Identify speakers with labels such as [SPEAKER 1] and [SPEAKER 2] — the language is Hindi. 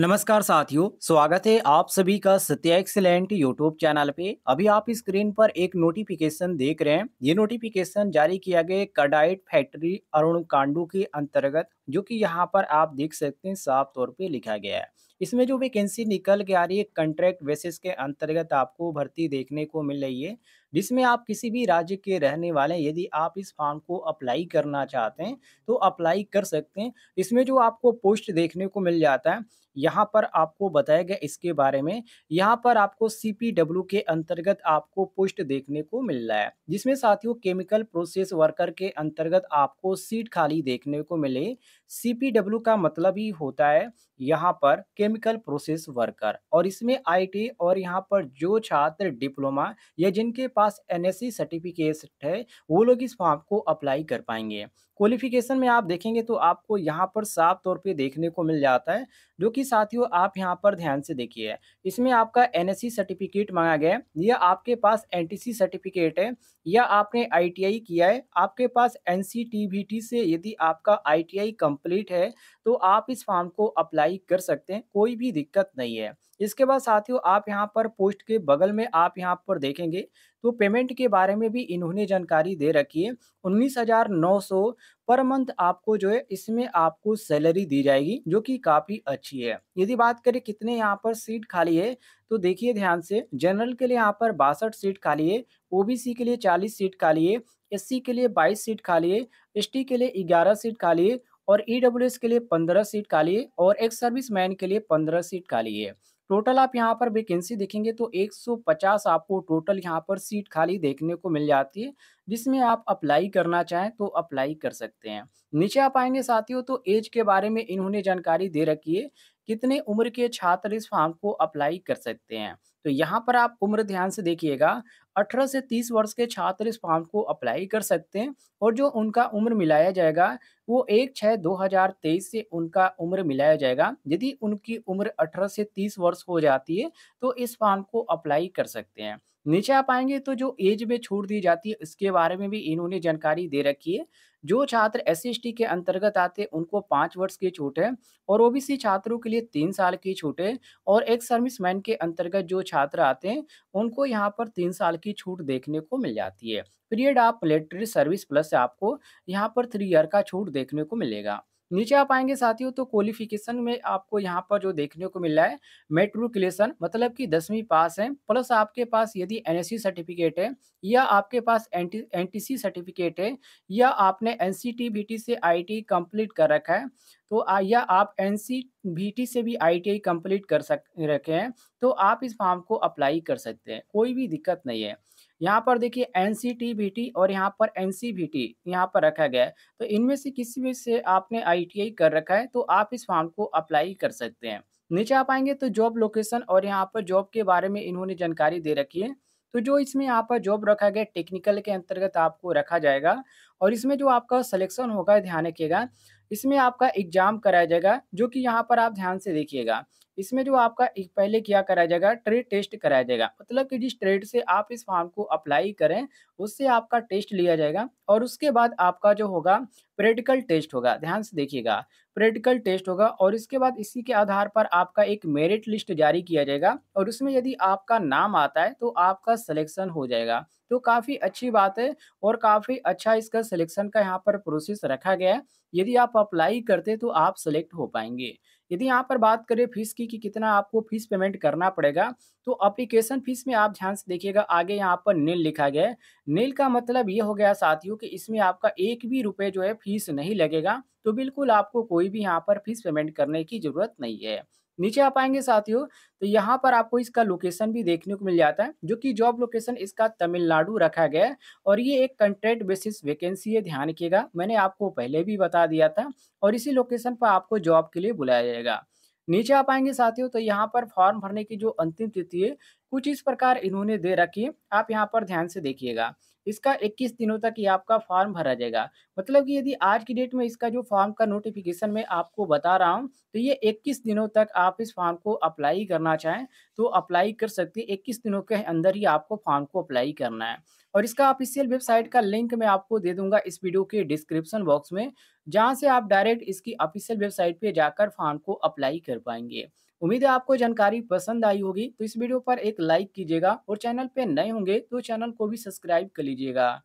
[SPEAKER 1] नमस्कार साथियों स्वागत है आप सभी का सत्या एक्सलेंट यूट्यूब चैनल पे अभी आप स्क्रीन पर एक नोटिफिकेशन देख रहे हैं ये नोटिफिकेशन जारी किया गया कडाइट फैक्ट्री अरुण कांडू के अंतर्गत जो कि यहाँ पर आप देख सकते हैं साफ तौर पे लिखा गया है इसमें जो वैकेंसी निकल के आ रही है कंट्रैक्ट बेसिस के अंतर्गत आपको भर्ती देखने को मिल रही है जिसमें आप किसी भी राज्य के रहने वाले हैं यदि आप इस फॉर्म को अप्लाई करना चाहते हैं तो अप्लाई कर सकते हैं इसमें जो आपको पोस्ट देखने को मिल जाता है यहाँ पर आपको बताया गया इसके बारे में यहाँ पर आपको सी के अंतर्गत आपको पोस्ट देखने को मिल रहा है जिसमें साथियों केमिकल प्रोसेस वर्कर के अंतर्गत आपको सीट खाली देखने को मिले सीपीडब्ल्यू का मतलब ही होता है यहाँ पर केमिकल प्रोसेस वर्कर और इसमें आईटी और यहाँ पर जो छात्र डिप्लोमा या जिनके पास एनएससी सर्टिफिकेट है वो लोग इस फॉर्म को अप्लाई कर पाएंगे क्वालिफिकेशन में आप देखेंगे तो आपको यहाँ पर साफ तौर पे देखने को मिल जाता है जो कि साथियों आप यहाँ पर ध्यान से देखिए इसमें आपका एनएससी सर्टिफिकेट मांगा गया है या आपके पास एनटीसी सर्टिफिकेट है या आपने आईटीआई किया है आपके पास एनसीटीबीटी से यदि आपका आईटीआई कंप्लीट है तो आप इस फॉर्म को अप्लाई कर सकते हैं कोई भी दिक्कत नहीं है इसके बाद साथियों आप यहाँ पर पोस्ट के बगल में आप यहाँ पर देखेंगे तो पेमेंट के बारे में भी इन्होंने जानकारी दे रखी है उन्नीस हजार नौ सौ पर मंथ आपको जो है इसमें आपको सैलरी दी जाएगी जो कि काफ़ी अच्छी है यदि बात करें कितने यहाँ पर सीट खाली है तो देखिए ध्यान से जनरल के लिए यहाँ पर बासठ सीट खाली है ओबीसी के लिए चालीस सीट खाली है एस के लिए बाईस सीट खाली है एस के लिए ग्यारह सीट खाली है और ई के लिए पंद्रह सीट खाली है और एक सर्विस मैन के लिए पंद्रह सीट खाली है टोटल आप यहाँ पर वैकेंसी देखेंगे तो 150 आपको टोटल यहाँ पर सीट खाली देखने को मिल जाती है जिसमें आप अप्लाई करना चाहें तो अप्लाई कर सकते हैं नीचे आप आएंगे साथियों तो एज के बारे में इन्होंने जानकारी दे रखी है कितने उम्र के छात्र इस फॉर्म को अप्लाई कर सकते हैं तो यहाँ पर आप उम्र ध्यान से देखिएगा 18 से 30 वर्ष के छात्र इस फॉर्म को अप्लाई कर सकते हैं और जो उनका उम्र मिलाया जाएगा वो एक छः दो हज़ार तेईस से उनका उम्र मिलाया जाएगा यदि उनकी उम्र 18 से 30 वर्ष हो जाती है तो इस फॉर्म को अप्लाई कर सकते हैं नीचे आप आएंगे तो जो एज में छूट दी जाती है इसके बारे में भी इन्होंने जानकारी दे रखी है जो छात्र एस सी के अंतर्गत आते हैं उनको पाँच वर्ष की छूट है और ओबीसी छात्रों के लिए तीन साल की छूट है और एक सर्विस मैन के अंतर्गत जो छात्र आते हैं उनको यहाँ पर तीन साल की छूट देखने को मिल जाती है period of military service plus आपको यहाँ पर थ्री ईयर का छूट देखने को मिलेगा नीचे आप आएंगे साथियों तो क्वालिफिकेशन में आपको यहाँ पर जो देखने को मिल रहा है मेट्रिकुलेशन मतलब कि दसवीं पास है प्लस आपके पास यदि एन सर्टिफिकेट है या आपके पास एन टी सर्टिफिकेट है या आपने एन से आई कंप्लीट कर रखा है तो आ, या आप एन से भी आई कंप्लीट e कर सक रखे हैं तो आप इस फॉर्म को अप्लाई कर सकते हैं कोई भी दिक्कत नहीं है यहाँ पर देखिए एन सी और यहाँ पर एन सी यहाँ पर रखा गया है तो इनमें से किसी भी से आपने आई कर रखा है तो आप इस फॉर्म को अप्लाई कर सकते हैं नीचे आप आएंगे तो जॉब लोकेशन और यहाँ पर जॉब के बारे में इन्होंने जानकारी दे रखी है तो जो इसमें यहाँ पर जॉब रखा गया टेक्निकल के अंतर्गत आपको रखा जाएगा और इसमें जो आपका सिलेक्शन होगा ध्यान रखिएगा इसमें आपका एग्जाम कराया जाएगा जो कि यहाँ पर आप ध्यान से देखिएगा इसमें जो आपका एक पहले किया कराया जाएगा ट्रेड टेस्ट कराया जाएगा मतलब कि जिस ट्रेड से आप इस फॉर्म को अप्लाई करें उससे आपका टेस्ट लिया जाएगा और उसके बाद आपका जो होगा प्रैक्टिकल टेस्ट होगा ध्यान से देखिएगा प्रैक्टिकल टेस्ट होगा और इसके बाद इसी के आधार पर आपका एक मेरिट लिस्ट जारी किया जाएगा और उसमें यदि आपका नाम आता है तो आपका सलेक्शन हो जाएगा तो काफ़ी अच्छी बात है और काफ़ी अच्छा इसका सिलेक्शन का यहाँ पर प्रोसेस रखा गया है यदि आप अप्लाई करते तो आप सेलेक्ट हो पाएंगे यदि यहाँ पर बात करें फीस की कि कितना आपको फीस पेमेंट करना पड़ेगा तो अप्लीकेशन फीस में आप ध्यान से देखिएगा आगे यहाँ पर नील लिखा गया है नील का मतलब ये हो गया साथियों कि इसमें आपका एक भी रुपये जो है फीस नहीं लगेगा तो बिल्कुल आपको कोई भी यहाँ पर फीस पेमेंट करने की ज़रूरत नहीं है नीचे आप आएंगे साथियों तो यहाँ पर आपको इसका लोकेशन भी देखने को मिल जाता है जो कि जॉब लोकेशन इसका तमिलनाडु रखा गया है और ये एक कंट्रेक्ट बेसिस वैकेंसी है ध्यान रखिएगा मैंने आपको पहले भी बता दिया था और इसी लोकेशन पर आपको जॉब के लिए बुलाया जाएगा नीचे आप आएंगे साथियों तो यहाँ पर फॉर्म भरने की जो अंतिम तिथि है कुछ इस प्रकार इन्होंने दे रखी है आप यहाँ पर ध्यान से देखिएगा इसका 21 दिनों तक ये आपका फॉर्म भरा जाएगा मतलब कि यदि आज की डेट में इसका जो फॉर्म का नोटिफिकेशन मैं आपको बता रहा हूँ तो ये 21 दिनों तक आप इस फॉर्म को अप्लाई करना चाहें तो अप्लाई कर सकते हैं इक्कीस दिनों के अंदर ही आपको फॉर्म को अप्लाई करना है और इसका ऑफिशियल वेबसाइट का लिंक मैं आपको दे दूंगा इस वीडियो के डिस्क्रिप्शन बॉक्स में जहाँ से आप डायरेक्ट इसकी ऑफिशियल वेबसाइट पर जाकर फॉर्म को अप्लाई कर पाएंगे उम्मीद है आपको जानकारी पसंद आई होगी तो इस वीडियो पर एक लाइक कीजिएगा और चैनल पे नए होंगे तो चैनल को भी सब्सक्राइब कर लीजिएगा